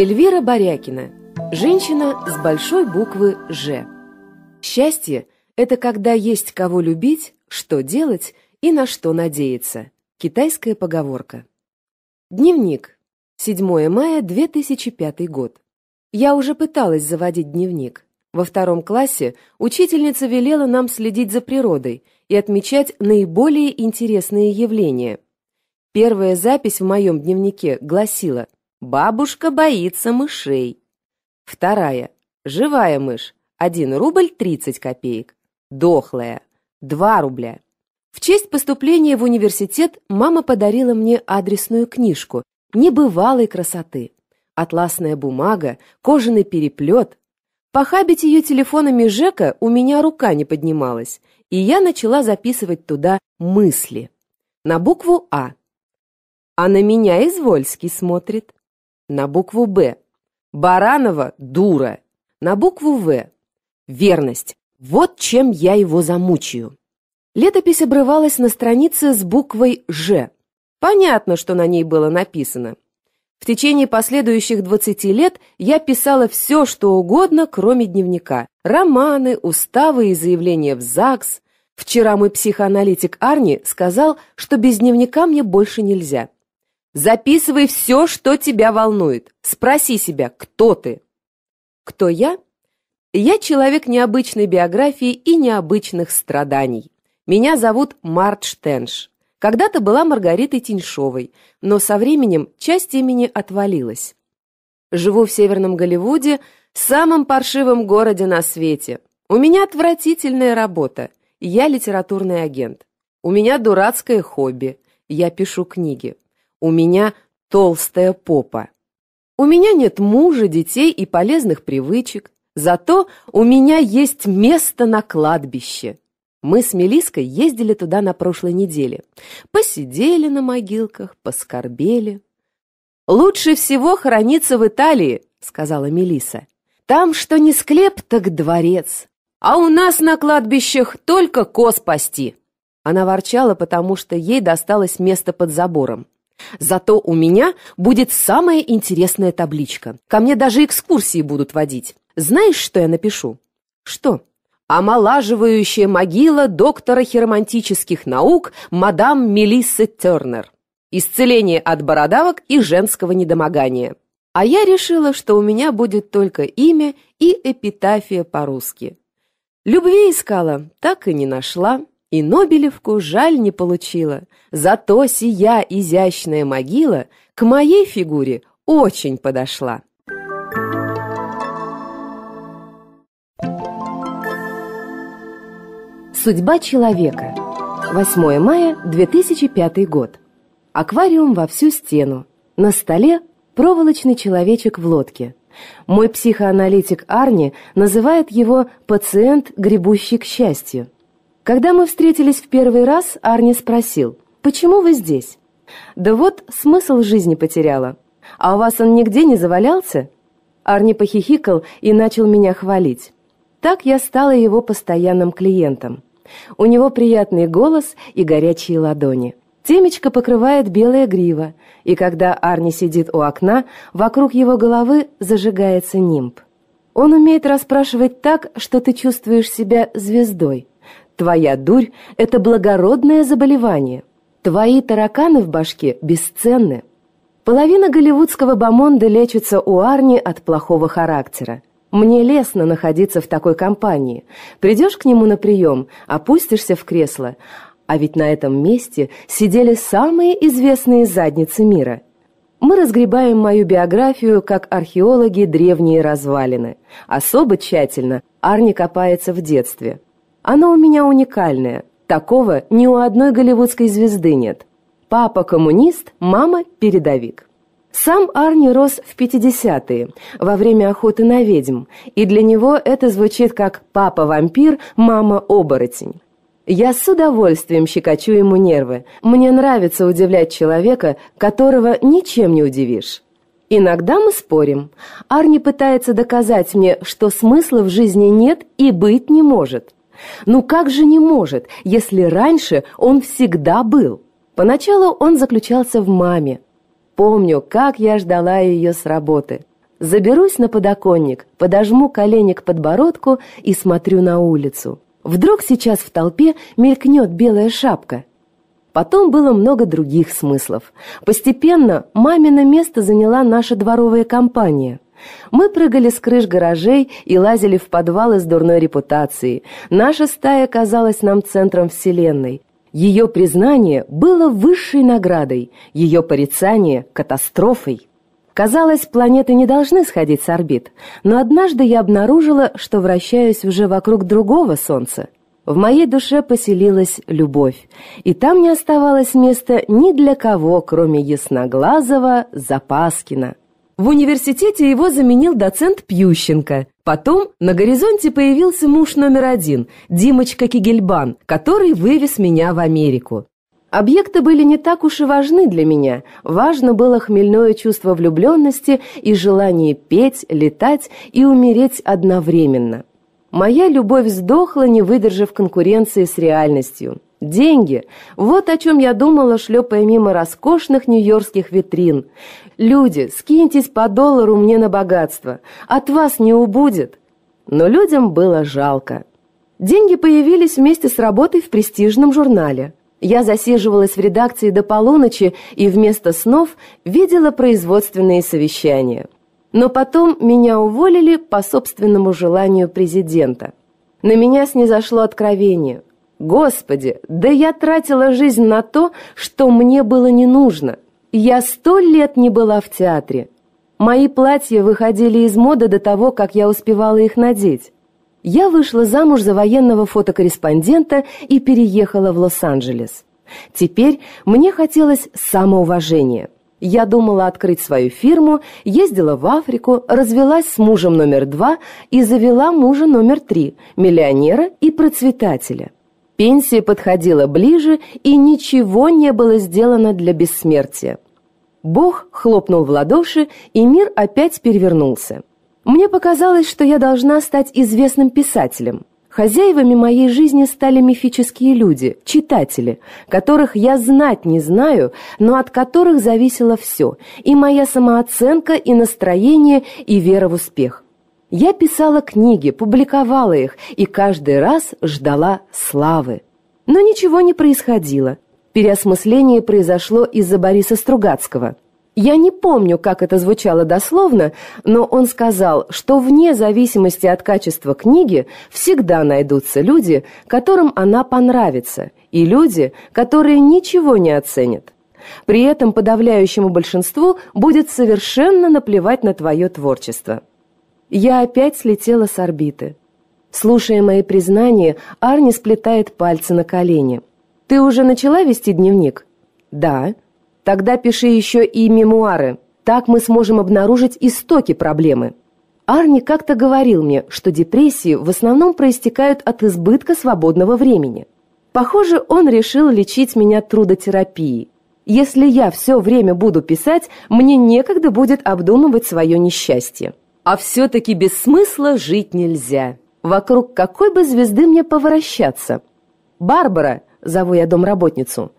Эльвира Борякина. Женщина с большой буквы «Ж». Счастье – это когда есть кого любить, что делать и на что надеяться. Китайская поговорка. Дневник. 7 мая 2005 год. Я уже пыталась заводить дневник. Во втором классе учительница велела нам следить за природой и отмечать наиболее интересные явления. Первая запись в моем дневнике гласила – Бабушка боится мышей. Вторая. Живая мышь. 1 рубль 30 копеек. Дохлая. 2 рубля. В честь поступления в университет мама подарила мне адресную книжку небывалой красоты. Атласная бумага, кожаный переплет. Похабить ее телефонами Жека у меня рука не поднималась, и я начала записывать туда мысли. На букву «А». А на меня Извольский смотрит на букву «Б». Баранова – дура. На букву «В». Верность. Вот чем я его замучаю. Летопись обрывалась на странице с буквой «Ж». Понятно, что на ней было написано. В течение последующих 20 лет я писала все, что угодно, кроме дневника. Романы, уставы и заявления в ЗАГС. Вчера мой психоаналитик Арни сказал, что без дневника мне больше нельзя. Записывай все, что тебя волнует. Спроси себя, кто ты? Кто я? Я человек необычной биографии и необычных страданий. Меня зовут Март Штенш. Когда-то была Маргаритой Тиньшовой, но со временем часть имени отвалилась. Живу в Северном Голливуде, самом паршивом городе на свете. У меня отвратительная работа. Я литературный агент. У меня дурацкое хобби. Я пишу книги. У меня толстая попа. У меня нет мужа, детей и полезных привычек. Зато у меня есть место на кладбище. Мы с Мелиской ездили туда на прошлой неделе. Посидели на могилках, поскорбели. Лучше всего храниться в Италии, сказала Мелиса. Там что не склеп, так дворец. А у нас на кладбищах только коз пасти. Она ворчала, потому что ей досталось место под забором. Зато у меня будет самая интересная табличка. Ко мне даже экскурсии будут водить. Знаешь, что я напишу? Что? Омолаживающая могила доктора хиромантических наук мадам Мелиссы Тернер. Исцеление от бородавок и женского недомогания. А я решила, что у меня будет только имя и эпитафия по-русски. Любви искала, так и не нашла. И Нобелевку жаль не получила. Зато сия изящная могила к моей фигуре очень подошла. Судьба человека. 8 мая 2005 год. Аквариум во всю стену. На столе проволочный человечек в лодке. Мой психоаналитик Арни называет его «пациент, гребущий к счастью». Когда мы встретились в первый раз, Арни спросил, «Почему вы здесь?» «Да вот, смысл жизни потеряла. А у вас он нигде не завалялся?» Арни похихикал и начал меня хвалить. Так я стала его постоянным клиентом. У него приятный голос и горячие ладони. Темечко покрывает белая грива, и когда Арни сидит у окна, вокруг его головы зажигается нимб. Он умеет расспрашивать так, что ты чувствуешь себя звездой. Твоя дурь – это благородное заболевание. Твои тараканы в башке бесценны. Половина голливудского бомонда лечится у Арни от плохого характера. Мне лестно находиться в такой компании. Придешь к нему на прием, опустишься в кресло. А ведь на этом месте сидели самые известные задницы мира. Мы разгребаем мою биографию как археологи древние развалины. Особо тщательно Арни копается в детстве. Оно у меня уникальное. Такого ни у одной голливудской звезды нет. Папа коммунист, мама передовик. Сам Арни рос в 50-е, во время охоты на ведьм, и для него это звучит как «папа-вампир, мама-оборотень». Я с удовольствием щекочу ему нервы. Мне нравится удивлять человека, которого ничем не удивишь. Иногда мы спорим. Арни пытается доказать мне, что смысла в жизни нет и быть не может. Ну как же не может, если раньше он всегда был? Поначалу он заключался в маме. Помню, как я ждала ее с работы. Заберусь на подоконник, подожму колени к подбородку и смотрю на улицу. Вдруг сейчас в толпе мелькнет белая шапка. Потом было много других смыслов. Постепенно мамино место заняла наша дворовая компания – мы прыгали с крыш гаражей и лазили в подвалы с дурной репутацией. Наша стая казалась нам центром вселенной. Ее признание было высшей наградой, ее порицание – катастрофой. Казалось, планеты не должны сходить с орбит, но однажды я обнаружила, что вращаюсь уже вокруг другого Солнца. В моей душе поселилась любовь, и там не оставалось места ни для кого, кроме ясноглазого Запаскина. В университете его заменил доцент Пьющенко. Потом на горизонте появился муж номер один, Димочка Кигельбан, который вывез меня в Америку. Объекты были не так уж и важны для меня. Важно было хмельное чувство влюбленности и желание петь, летать и умереть одновременно. Моя любовь сдохла, не выдержав конкуренции с реальностью. Деньги. Вот о чем я думала, шлепая мимо роскошных нью-йоркских витрин. Люди, скиньтесь по доллару мне на богатство. От вас не убудет. Но людям было жалко. Деньги появились вместе с работой в престижном журнале. Я засиживалась в редакции до полуночи и вместо снов видела производственные совещания. Но потом меня уволили по собственному желанию президента. На меня снизошло откровение – Господи, да я тратила жизнь на то, что мне было не нужно. Я сто лет не была в театре. Мои платья выходили из моды до того, как я успевала их надеть. Я вышла замуж за военного фотокорреспондента и переехала в Лос-Анджелес. Теперь мне хотелось самоуважения. Я думала открыть свою фирму, ездила в Африку, развелась с мужем номер два и завела мужа номер три, миллионера и процветателя. Пенсия подходила ближе, и ничего не было сделано для бессмертия. Бог хлопнул в ладоши, и мир опять перевернулся. Мне показалось, что я должна стать известным писателем. Хозяевами моей жизни стали мифические люди, читатели, которых я знать не знаю, но от которых зависело все, и моя самооценка, и настроение, и вера в успех. Я писала книги, публиковала их и каждый раз ждала славы. Но ничего не происходило. Переосмысление произошло из-за Бориса Стругацкого. Я не помню, как это звучало дословно, но он сказал, что вне зависимости от качества книги всегда найдутся люди, которым она понравится, и люди, которые ничего не оценят. При этом подавляющему большинству будет совершенно наплевать на твое творчество. Я опять слетела с орбиты. Слушая мои признания, Арни сплетает пальцы на колени. «Ты уже начала вести дневник?» «Да». «Тогда пиши еще и мемуары. Так мы сможем обнаружить истоки проблемы». Арни как-то говорил мне, что депрессии в основном проистекают от избытка свободного времени. Похоже, он решил лечить меня трудотерапией. Если я все время буду писать, мне некогда будет обдумывать свое несчастье. А все-таки без смысла жить нельзя. Вокруг какой бы звезды мне поворачиваться? Барбара, зову я домработницу,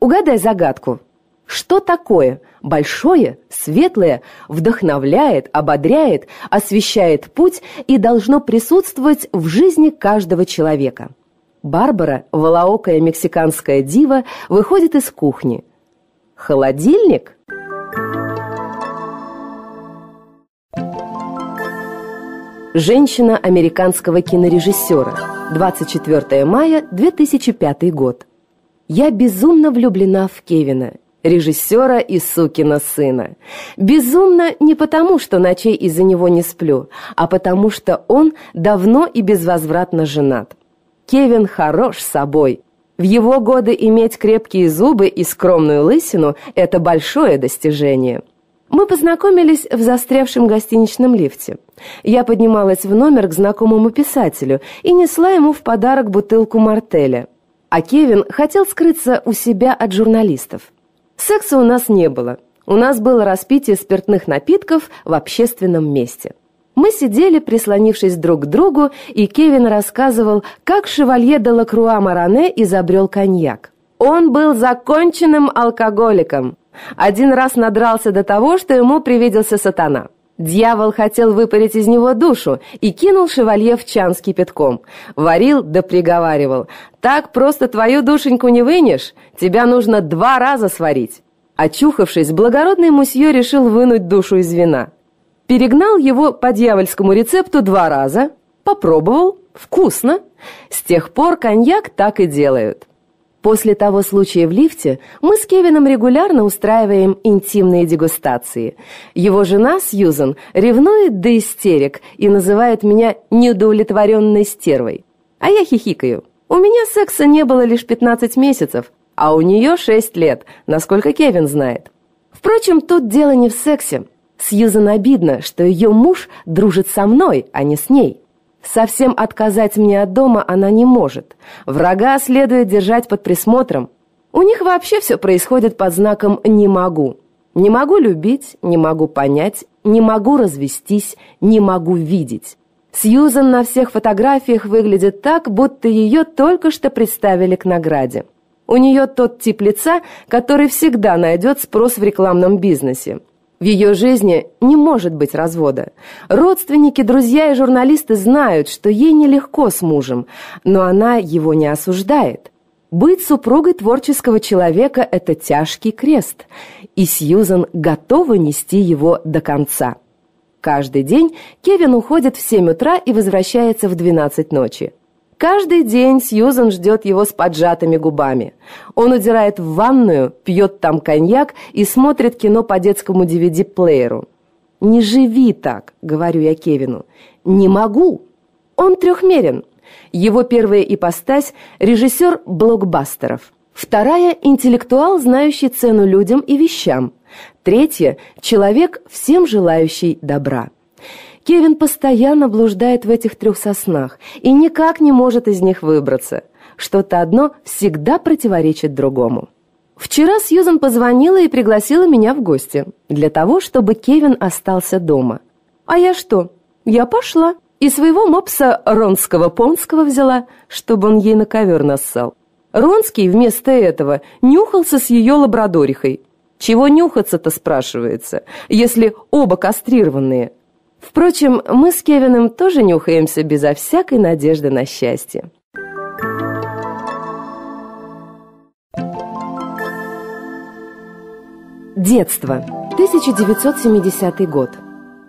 угадай загадку. Что такое большое, светлое, вдохновляет, ободряет, освещает путь и должно присутствовать в жизни каждого человека? Барбара, волоокая мексиканская дива, выходит из кухни. Холодильник? «Женщина американского кинорежиссера», 24 мая 2005 год. Я безумно влюблена в Кевина, режиссера и сукина сына. Безумно не потому, что ночей из-за него не сплю, а потому что он давно и безвозвратно женат. Кевин хорош собой. В его годы иметь крепкие зубы и скромную лысину – это большое достижение. Мы познакомились в застрявшем гостиничном лифте – я поднималась в номер к знакомому писателю и несла ему в подарок бутылку мартеля. А Кевин хотел скрыться у себя от журналистов. Секса у нас не было. У нас было распитие спиртных напитков в общественном месте. Мы сидели, прислонившись друг к другу, и Кевин рассказывал, как шевалье де Лакруа Маране изобрел коньяк. Он был законченным алкоголиком. Один раз надрался до того, что ему привиделся сатана. Дьявол хотел выпарить из него душу и кинул шевалье в чан с кипятком. Варил да приговаривал. «Так просто твою душеньку не вынешь, тебя нужно два раза сварить». Очухавшись, благородный мусье решил вынуть душу из вина. Перегнал его по дьявольскому рецепту два раза, попробовал, вкусно. С тех пор коньяк так и делают. После того случая в лифте мы с Кевином регулярно устраиваем интимные дегустации. Его жена, Сьюзан ревнует до истерик и называет меня неудовлетворенной стервой. А я хихикаю. У меня секса не было лишь 15 месяцев, а у нее 6 лет, насколько Кевин знает. Впрочем, тут дело не в сексе. Сьюзан обидно, что ее муж дружит со мной, а не с ней. Совсем отказать мне от дома она не может. Врага следует держать под присмотром. У них вообще все происходит под знаком «не могу». Не могу любить, не могу понять, не могу развестись, не могу видеть. Сьюзан на всех фотографиях выглядит так, будто ее только что представили к награде. У нее тот тип лица, который всегда найдет спрос в рекламном бизнесе. В ее жизни не может быть развода. Родственники, друзья и журналисты знают, что ей нелегко с мужем, но она его не осуждает. Быть супругой творческого человека – это тяжкий крест, и Сьюзан готова нести его до конца. Каждый день Кевин уходит в 7 утра и возвращается в 12 ночи. Каждый день Сьюзен ждет его с поджатыми губами. Он удирает в ванную, пьет там коньяк и смотрит кино по детскому DVD-плееру. «Не живи так», — говорю я Кевину. «Не могу». Он трехмерен. Его первая ипостась – режиссер блокбастеров. Вторая – интеллектуал, знающий цену людям и вещам. Третья – человек, всем желающий добра. Кевин постоянно блуждает в этих трех соснах и никак не может из них выбраться. Что-то одно всегда противоречит другому. Вчера Сьюзан позвонила и пригласила меня в гости для того, чтобы Кевин остался дома. А я что? Я пошла и своего мопса Ронского-Понского взяла, чтобы он ей на ковер нассал. Ронский вместо этого нюхался с ее лабрадорихой. Чего нюхаться-то спрашивается, если оба кастрированные? Впрочем, мы с Кевином тоже нюхаемся безо всякой надежды на счастье. Детство. 1970 год.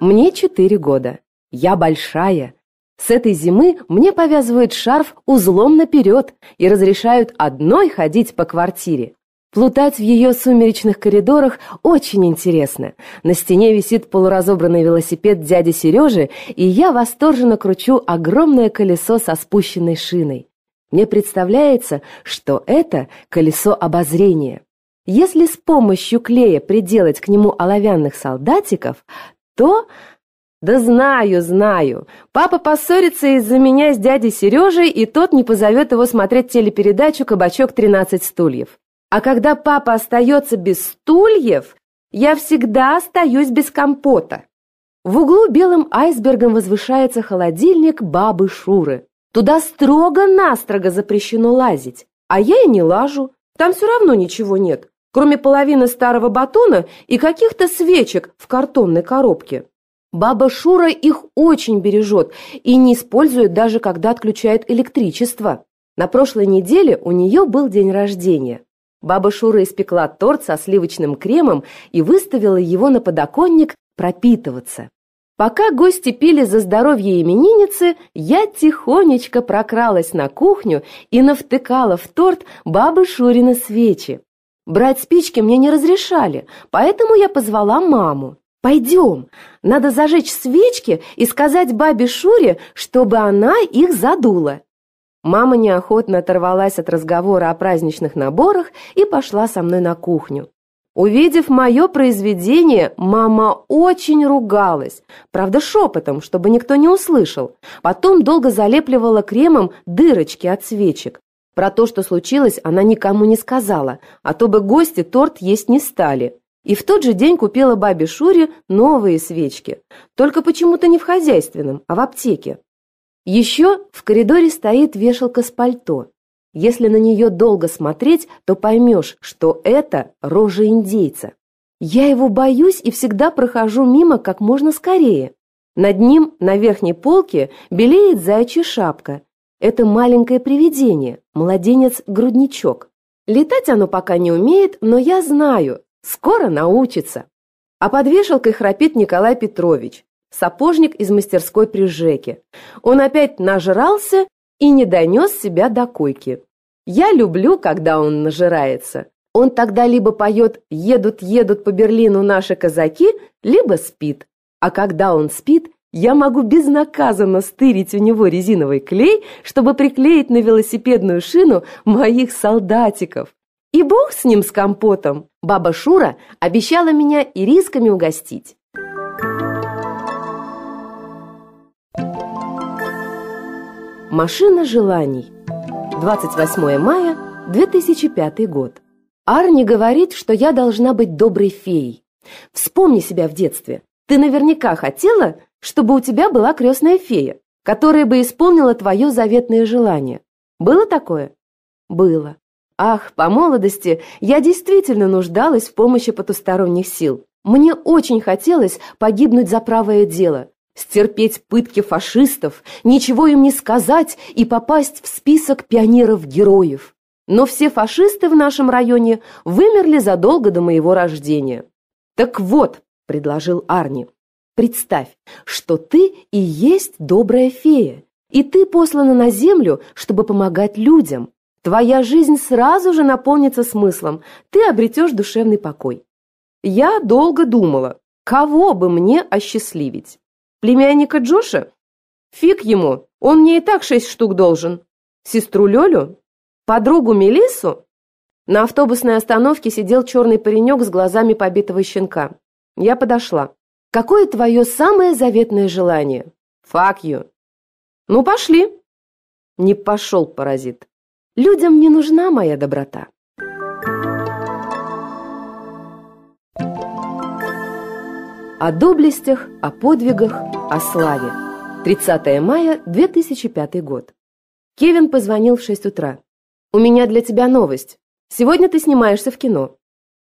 Мне 4 года. Я большая. С этой зимы мне повязывают шарф узлом наперед и разрешают одной ходить по квартире. Плутать в ее сумеречных коридорах очень интересно. На стене висит полуразобранный велосипед дяди Сережи, и я восторженно кручу огромное колесо со спущенной шиной. Мне представляется, что это колесо обозрения. Если с помощью клея приделать к нему оловянных солдатиков, то... Да знаю, знаю. Папа поссорится из-за меня с дядей Сережей, и тот не позовет его смотреть телепередачу «Кабачок 13 стульев». А когда папа остается без стульев, я всегда остаюсь без компота. В углу белым айсбергом возвышается холодильник бабы Шуры. Туда строго-настрого запрещено лазить. А я и не лажу. Там все равно ничего нет, кроме половины старого батона и каких-то свечек в картонной коробке. Баба Шура их очень бережет и не использует даже когда отключает электричество. На прошлой неделе у нее был день рождения. Баба Шура испекла торт со сливочным кремом и выставила его на подоконник пропитываться. Пока гости пили за здоровье именинницы, я тихонечко прокралась на кухню и навтыкала в торт бабы Шурина свечи. Брать спички мне не разрешали, поэтому я позвала маму. «Пойдем, надо зажечь свечки и сказать бабе Шуре, чтобы она их задула». Мама неохотно оторвалась от разговора о праздничных наборах и пошла со мной на кухню. Увидев мое произведение, мама очень ругалась, правда шепотом, чтобы никто не услышал. Потом долго залепливала кремом дырочки от свечек. Про то, что случилось, она никому не сказала, а то бы гости торт есть не стали. И в тот же день купила бабе Шуре новые свечки, только почему-то не в хозяйственном, а в аптеке. Еще в коридоре стоит вешалка с пальто. Если на нее долго смотреть, то поймешь, что это рожа индейца. Я его боюсь и всегда прохожу мимо как можно скорее. Над ним на верхней полке белеет заячья шапка. Это маленькое привидение, младенец-грудничок. Летать оно пока не умеет, но я знаю, скоро научится. А под вешалкой храпит Николай Петрович сапожник из мастерской при Жеке. Он опять нажрался и не донес себя до койки. Я люблю, когда он нажирается. Он тогда либо поет «Едут-едут по Берлину наши казаки», либо спит. А когда он спит, я могу безнаказанно стырить у него резиновый клей, чтобы приклеить на велосипедную шину моих солдатиков. И бог с ним, с компотом. Баба Шура обещала меня ирисками угостить. Машина желаний. 28 мая 2005 год. Арни говорит, что я должна быть доброй феей. Вспомни себя в детстве. Ты наверняка хотела, чтобы у тебя была крестная фея, которая бы исполнила твое заветное желание. Было такое? Было. Ах, по молодости я действительно нуждалась в помощи потусторонних сил. Мне очень хотелось погибнуть за правое дело – стерпеть пытки фашистов, ничего им не сказать и попасть в список пионеров-героев. Но все фашисты в нашем районе вымерли задолго до моего рождения. Так вот, предложил Арни, представь, что ты и есть добрая фея, и ты послана на землю, чтобы помогать людям. Твоя жизнь сразу же наполнится смыслом, ты обретешь душевный покой. Я долго думала, кого бы мне осчастливить. Племянника Джоша? Фиг ему, он мне и так шесть штук должен. Сестру Лёлю? Подругу Мелиссу? На автобусной остановке сидел черный паренек с глазами побитого щенка. Я подошла. Какое твое самое заветное желание? Фак ю. Ну, пошли. Не пошел, паразит. Людям не нужна моя доброта. О доблестях, о подвигах, о славе. 30 мая 2005 год. Кевин позвонил в 6 утра. «У меня для тебя новость. Сегодня ты снимаешься в кино».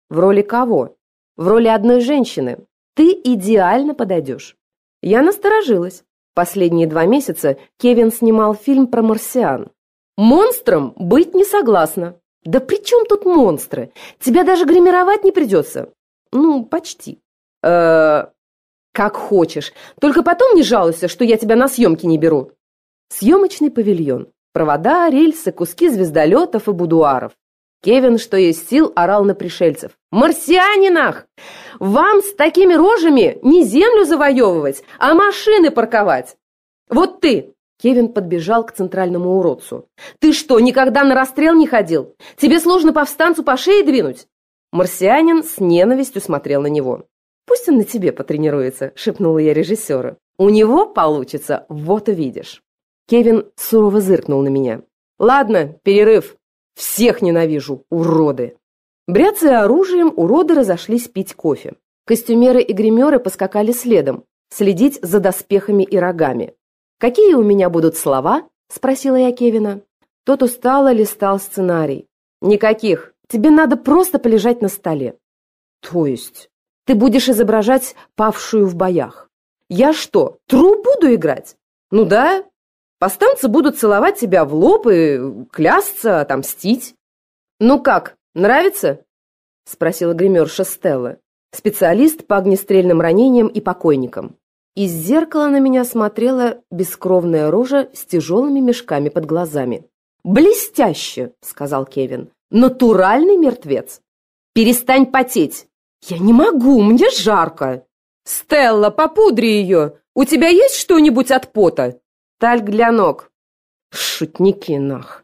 «В роли кого?» «В роли одной женщины. Ты идеально подойдешь». Я насторожилась. Последние два месяца Кевин снимал фильм про марсиан. «Монстром быть не согласна». «Да при чем тут монстры? Тебя даже гримировать не придется». «Ну, почти» э, как хочешь. Только потом не жалуйся, что я тебя на съемки не беру. Съемочный павильон. Провода, рельсы, куски звездолетов и будуаров. Кевин, что есть сил, орал на пришельцев. «Марсианинах! Вам с такими рожами не землю завоевывать, а машины парковать! Вот ты!» Кевин подбежал к центральному уродцу. «Ты что, никогда на расстрел не ходил? Тебе сложно повстанцу по шее двинуть?» Марсианин с ненавистью смотрел на него. «Пусть он на тебе потренируется», — шепнула я режиссера. «У него получится, вот увидишь». Кевин сурово зыркнул на меня. «Ладно, перерыв. Всех ненавижу, уроды!» Бряцая оружием, уроды разошлись пить кофе. Костюмеры и гримеры поскакали следом, следить за доспехами и рогами. «Какие у меня будут слова?» – спросила я Кевина. Тот устало листал сценарий. «Никаких. Тебе надо просто полежать на столе». «То есть?» Ты будешь изображать павшую в боях. Я что, тру буду играть? Ну да. Постанцы будут целовать тебя в лоб и клясться, отомстить. Ну как, нравится? Спросила гримерша Стелла, специалист по огнестрельным ранениям и покойникам. Из зеркала на меня смотрела бескровная рожа с тяжелыми мешками под глазами. «Блестяще!» — сказал Кевин. «Натуральный мертвец! Перестань потеть! «Я не могу, мне жарко!» «Стелла, попудри ее! У тебя есть что-нибудь от пота?» «Тальк для ног». «Шутники нах!»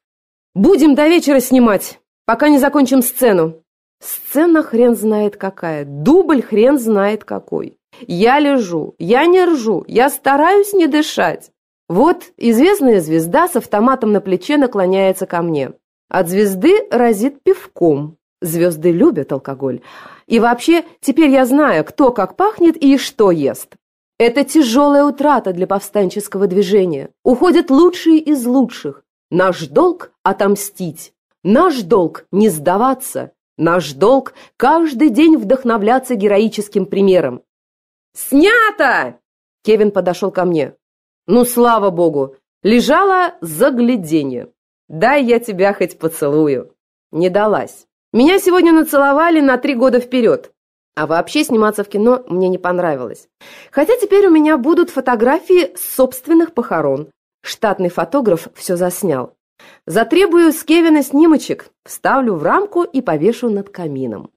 «Будем до вечера снимать, пока не закончим сцену». Сцена хрен знает какая, дубль хрен знает какой. Я лежу, я не ржу, я стараюсь не дышать. Вот известная звезда с автоматом на плече наклоняется ко мне. От звезды разит пивком. Звезды любят алкоголь. И вообще, теперь я знаю, кто как пахнет и что ест. Это тяжелая утрата для повстанческого движения. Уходят лучшие из лучших. Наш долг – отомстить. Наш долг – не сдаваться. Наш долг – каждый день вдохновляться героическим примером. «Снято!» – Кевин подошел ко мне. «Ну, слава богу! Лежало загляденье. Дай я тебя хоть поцелую». Не далась. Меня сегодня нацеловали на три года вперед. А вообще сниматься в кино мне не понравилось. Хотя теперь у меня будут фотографии собственных похорон. Штатный фотограф все заснял. Затребую с Кевина снимочек, вставлю в рамку и повешу над камином.